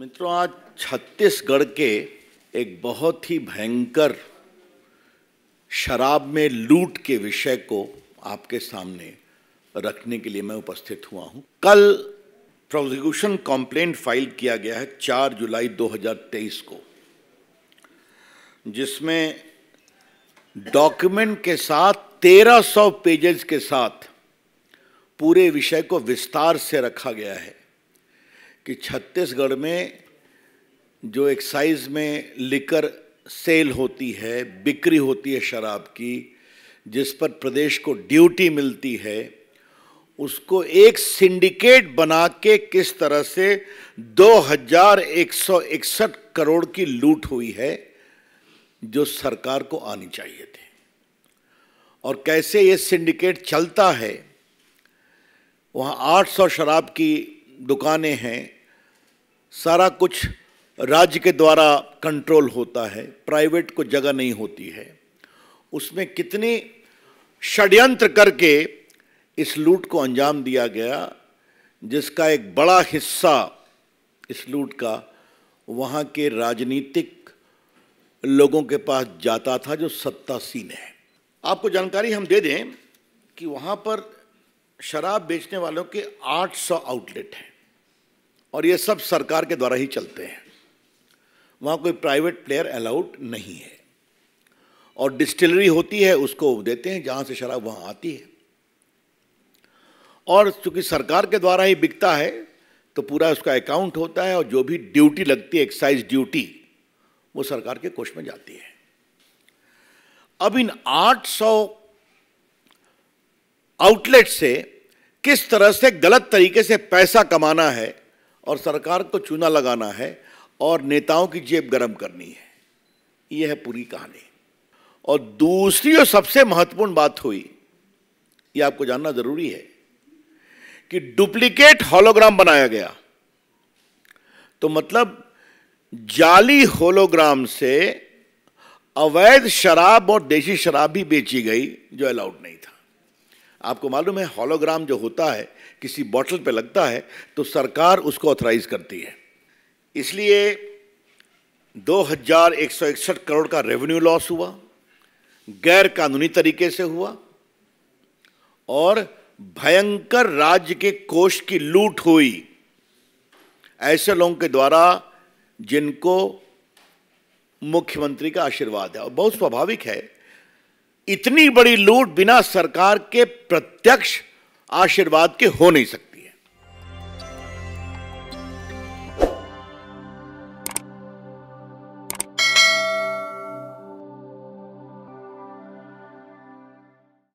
मित्रों आज छत्तीसगढ़ के एक बहुत ही भयंकर शराब में लूट के विषय को आपके सामने रखने के लिए मैं उपस्थित हुआ हूं कल प्रोसिक्यूशन कंप्लेंट फाइल किया गया है 4 जुलाई 2023 को जिसमें डॉक्यूमेंट के साथ 1300 पेजेस के साथ पूरे विषय को विस्तार से रखा गया है कि छत्तीसगढ़ में जो एक्साइज में लिकर सेल होती है बिक्री होती है शराब की जिस पर प्रदेश को ड्यूटी मिलती है उसको एक सिंडिकेट बना के किस तरह से दो हजार एक सौ इकसठ करोड़ की लूट हुई है जो सरकार को आनी चाहिए थी और कैसे ये सिंडिकेट चलता है वहाँ 800 शराब की दुकानें हैं सारा कुछ राज्य के द्वारा कंट्रोल होता है प्राइवेट को जगह नहीं होती है उसमें कितने षड्यंत्र करके इस लूट को अंजाम दिया गया जिसका एक बड़ा हिस्सा इस लूट का वहाँ के राजनीतिक लोगों के पास जाता था जो सत्तासीन है आपको जानकारी हम दे दें कि वहाँ पर शराब बेचने वालों के 800 आउटलेट हैं और ये सब सरकार के द्वारा ही चलते हैं वहाँ कोई प्राइवेट प्लेयर अलाउड नहीं है और डिस्टिलरी होती है उसको देते हैं जहाँ से शराब वहाँ आती है और चूंकि सरकार के द्वारा ही बिकता है तो पूरा उसका अकाउंट होता है और जो भी ड्यूटी लगती है एक्साइज ड्यूटी वो सरकार के कोष में जाती है अब इन 800 आउटलेट से किस तरह से गलत तरीके से पैसा कमाना है और सरकार को चूना लगाना है और नेताओं की जेब गर्म करनी है यह है पूरी कहानी और दूसरी और सबसे महत्वपूर्ण बात हुई यह आपको जानना जरूरी है कि डुप्लीकेट होलोग्राम बनाया गया तो मतलब जाली होलोग्राम से अवैध शराब और देशी शराब भी बेची गई जो अलाउड नहीं था आपको मालूम है हॉलोग्राम जो होता है किसी बॉटल पे लगता है तो सरकार उसको ऑथराइज करती है इसलिए दो हजार एक सौ इकसठ करोड़ का रेवेन्यू लॉस हुआ गैर कानूनी तरीके से हुआ और भयंकर राज्य के कोष की लूट हुई ऐसे लोगों के द्वारा जिनको मुख्यमंत्री का आशीर्वाद है और बहुत स्वाभाविक है इतनी बड़ी लूट बिना सरकार के प्रत्यक्ष आशीर्वाद के हो नहीं सकती